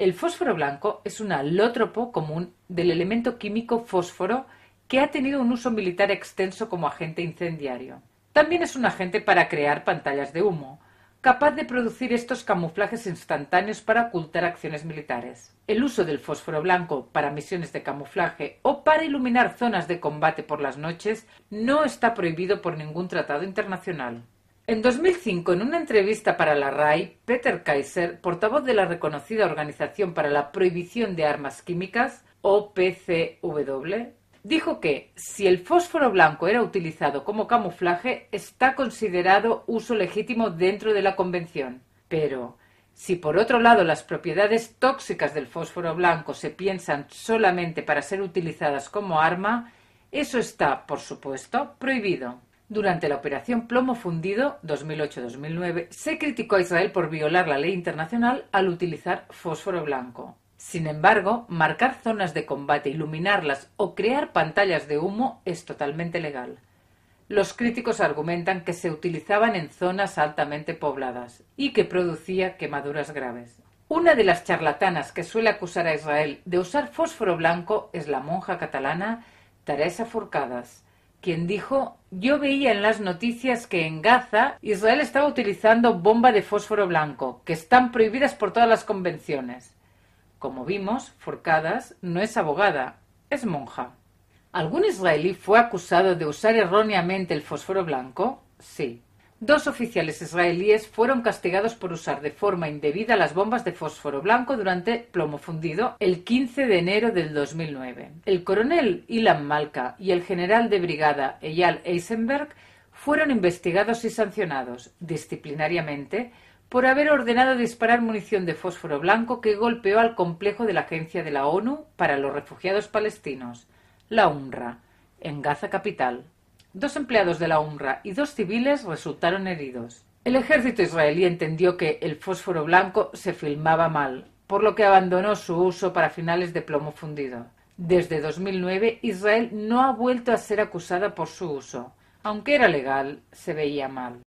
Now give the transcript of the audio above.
El fósforo blanco es un alótropo común del elemento químico fósforo que ha tenido un uso militar extenso como agente incendiario. También es un agente para crear pantallas de humo, capaz de producir estos camuflajes instantáneos para ocultar acciones militares. El uso del fósforo blanco para misiones de camuflaje o para iluminar zonas de combate por las noches no está prohibido por ningún tratado internacional. En 2005, en una entrevista para la RAI, Peter Kaiser, portavoz de la reconocida Organización para la Prohibición de Armas Químicas, OPCW, dijo que si el fósforo blanco era utilizado como camuflaje, está considerado uso legítimo dentro de la Convención. Pero si por otro lado las propiedades tóxicas del fósforo blanco se piensan solamente para ser utilizadas como arma, eso está, por supuesto, prohibido. Durante la Operación Plomo Fundido 2008-2009 se criticó a Israel por violar la ley internacional al utilizar fósforo blanco. Sin embargo, marcar zonas de combate, iluminarlas o crear pantallas de humo es totalmente legal. Los críticos argumentan que se utilizaban en zonas altamente pobladas y que producía quemaduras graves. Una de las charlatanas que suele acusar a Israel de usar fósforo blanco es la monja catalana Teresa furcadas quien dijo, yo veía en las noticias que en Gaza Israel estaba utilizando bomba de fósforo blanco, que están prohibidas por todas las convenciones. Como vimos, Forcadas no es abogada, es monja. ¿Algún israelí fue acusado de usar erróneamente el fósforo blanco? Sí. Dos oficiales israelíes fueron castigados por usar de forma indebida las bombas de fósforo blanco durante plomo fundido el 15 de enero del 2009. El coronel Ilan Malka y el general de brigada Eyal Eisenberg fueron investigados y sancionados disciplinariamente por haber ordenado disparar munición de fósforo blanco que golpeó al complejo de la Agencia de la ONU para los Refugiados Palestinos, la UNRWA, en Gaza Capital. Dos empleados de la UMRA y dos civiles resultaron heridos. El ejército israelí entendió que el fósforo blanco se filmaba mal, por lo que abandonó su uso para finales de plomo fundido. Desde 2009, Israel no ha vuelto a ser acusada por su uso. Aunque era legal, se veía mal.